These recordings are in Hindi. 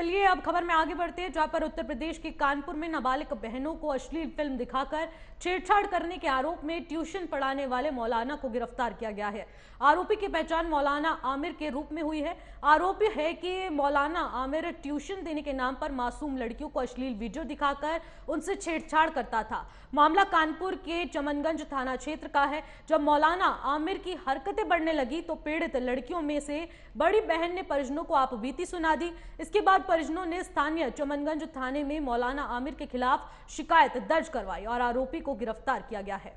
चलिए अब खबर में आगे बढ़ते हैं जहां पर उत्तर प्रदेश के कानपुर में नाबालिग बहनों को अश्लील फिल्म दिखाकर छेड़छाड़ करने के आरोप में ट्यूशन पढ़ाने वाले मौलाना को गिरफ्तार किया गया है आरोपी की पहचान मौलाना आमिर के रूप में हुई है आरोपी है कि मौलाना आमिर ट्यूशन देने के नाम पर मासूम लड़कियों को अश्लील वीडियो दिखाकर उनसे छेड़छाड़ करता था मामला कानपुर के चमनगंज थाना क्षेत्र का है जब मौलाना आमिर की हरकतें बढ़ने लगी तो पीड़ित लड़कियों में से बड़ी बहन ने परिजनों को आप सुना दी इसके बाद परिजनों ने स्थानीय चमनगंज थाने में मौलाना आमिर के खिलाफ शिकायत दर्ज करवाई और आरोपी को गिरफ्तार किया गया है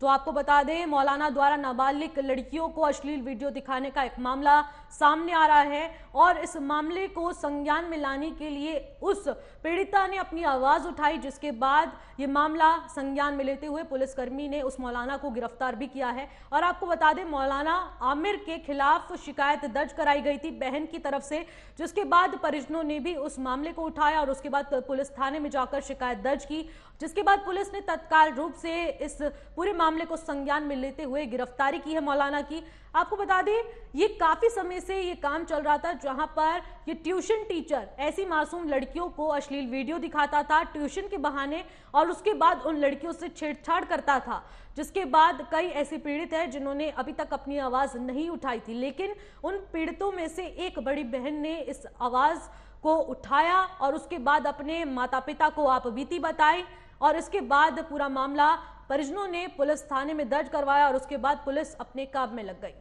तो आपको बता दें मौलाना द्वारा नाबालिग लड़कियों को अश्लील वीडियो दिखाने का एक मामला सामने आ रहा है और इस मामले को संज्ञान में लाने के लिए उस पीड़िता ने अपनी आवाज उठाई जिसके बाद ये मामला संज्ञान में लेते हुए पुलिसकर्मी ने उस मौलाना को गिरफ्तार भी किया है और आपको बता दें मौलाना आमिर के खिलाफ शिकायत दर्ज कराई गई थी बहन की तरफ से जिसके बाद परिजनों ने भी उस मामले को उठाया और उसके बाद पुलिस थाने में जाकर शिकायत दर्ज की जिसके बाद पुलिस ने तत्काल रूप से इस पूरे मामले को संज्ञान में लेते हुए गिरफ्तारी की है मौलाना की आपको बता दें ये काफी समय से ये काम चल रहा था जहां पर ये ट्यूशन टीचर ऐसी मासूम लड़कियों को अश्लील वीडियो दिखाता था ट्यूशन के बहाने और उसके बाद उन लड़कियों से छेड़छाड़ करता था जिसके बाद कई ऐसे पीड़ित हैं जिन्होंने अभी तक अपनी आवाज नहीं उठाई थी लेकिन उन पीड़ितों में से एक बड़ी बहन ने इस आवाज को उठाया और उसके बाद अपने माता पिता को आप बीती बताई और इसके बाद पूरा मामला परिजनों ने पुलिस थाने में दर्ज करवाया और उसके बाद पुलिस अपने काब में लग गई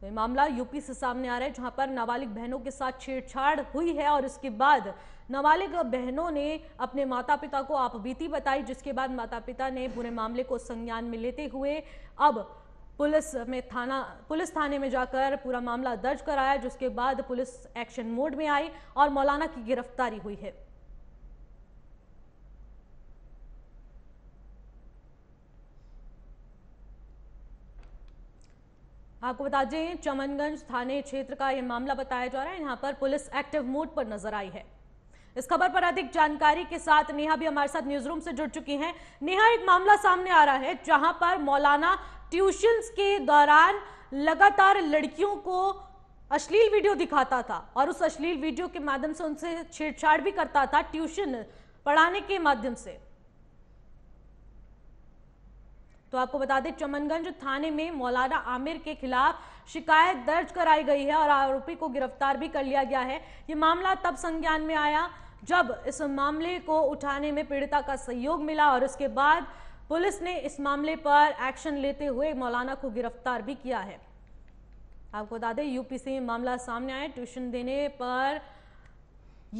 तो मामला यूपी से सामने आ रहा है जहां पर नाबालिग बहनों के साथ छेड़छाड़ हुई है और इसके बाद नाबालिग बहनों ने अपने माता पिता को आपबीती बताई जिसके बाद माता पिता ने पूरे मामले को संज्ञान में लेते हुए अब पुलिस में थाना पुलिस थाने में जाकर पूरा मामला दर्ज कराया जिसके बाद पुलिस एक्शन मोड में आई और मौलाना की गिरफ्तारी हुई है आपको बता दें चमनगंज थाने क्षेत्र का यह मामला बताया जा रहा है यहाँ पर पुलिस एक्टिव मोड पर नजर आई है इस खबर पर अधिक जानकारी के साथ नेहा भी हमारे साथ न्यूज रूम से जुड़ चुकी हैं नेहा एक मामला सामने आ रहा है जहां पर मौलाना ट्यूशन के दौरान लगातार लड़कियों को अश्लील वीडियो दिखाता था और उस अश्लील वीडियो के माध्यम से उनसे छेड़छाड़ भी करता था ट्यूशन पढ़ाने के माध्यम से तो आपको बता दें चमनगंज थाने में मौलाना आमिर के खिलाफ शिकायत दर्ज कराई गई है और आरोपी को गिरफ्तार भी कर लिया गया है ये मामला तब संज्ञान में आया जब इस मामले को उठाने में पीड़िता का सहयोग मिला और उसके बाद पुलिस ने इस मामले पर एक्शन लेते हुए मौलाना को गिरफ्तार भी किया है आपको बता दें यूपी से मामला सामने आया ट्यूशन देने पर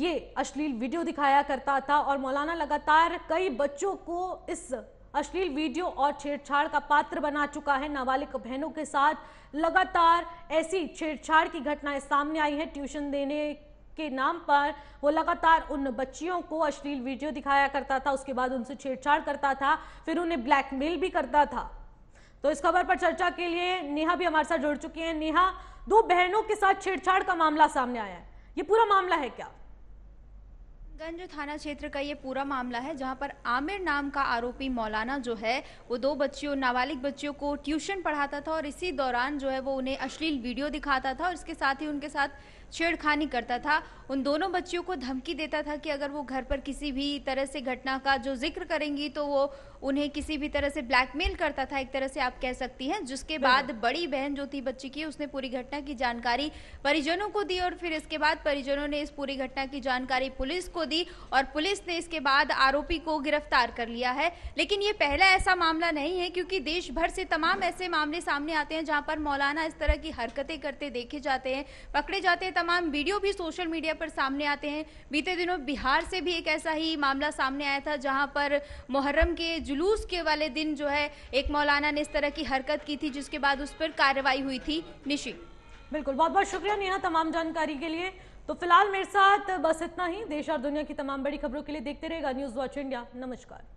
ये अश्लील वीडियो दिखाया करता था और मौलाना लगातार कई बच्चों को इस अश्लील वीडियो और छेड़छाड़ का पात्र बना चुका है नाबालिग बहनों के साथ लगातार ऐसी छेड़छाड़ की घटनाएं सामने आई है ट्यूशन देने के नाम पर वो लगातार उन बच्चियों को अश्लील वीडियो दिखाया करता था उसके बाद उनसे छेड़छाड़ करता था फिर उन्हें ब्लैकमेल भी करता था तो इस खबर पर चर्चा के लिए नेहा भी हमारे साथ जुड़ चुकी हैं नेहा दो बहनों के साथ छेड़छाड़ का मामला सामने आया है ये पूरा मामला है क्या गंज थाना क्षेत्र का ये पूरा मामला है जहां पर आमिर नाम का आरोपी मौलाना जो है वो दो बच्चियों नाबालिग बच्चियों को ट्यूशन पढ़ाता था और इसी दौरान जो है वो उन्हें अश्लील वीडियो दिखाता था और इसके साथ ही उनके साथ छेड़खानी करता था उन दोनों बच्चियों को धमकी देता था कि अगर वो घर पर किसी भी तरह से घटना का जो जिक्र करेंगी तो वो उन्हें किसी भी तरह से ब्लैकमेल करता था एक तरह से आप कह सकती हैं जिसके बाद बड़ी बहन जो थी बच्ची की उसने पूरी घटना की जानकारी परिजनों को दी और फिर इसके बाद परिजनों ने इस पूरी घटना की जानकारी पुलिस को दी दी और पुलिस ने इसके बाद आरोपी को गिरफ्तार कर लिया है लेकिन ये पहला ऐसा मामला नहीं है क्योंकि देश भर से तमाम ऐसे मामले सामने आते हैं जहां पर मौलाना इस तरह की हरकतें करते देखे जाते हैं पकड़े जाते हैं तमाम वीडियो भी सोशल मीडिया पर सामने आते हैं बीते दिनों बिहार से भी एक ऐसा ही मामला सामने आया था जहां पर मुहर्रम के जुलूस के वाले दिन जो है एक मौलाना ने इस तरह की हरकत की थी जिसके बाद उस पर कार्रवाई हुई थी निशी बिल्कुल बहुत बहुत शुक्रिया नेहा तमाम जानकारी के लिए तो फिलहाल मेरे साथ बस इतना ही देश और दुनिया की तमाम बड़ी खबरों के लिए देखते रहेगा न्यूज वॉच इंडिया नमस्कार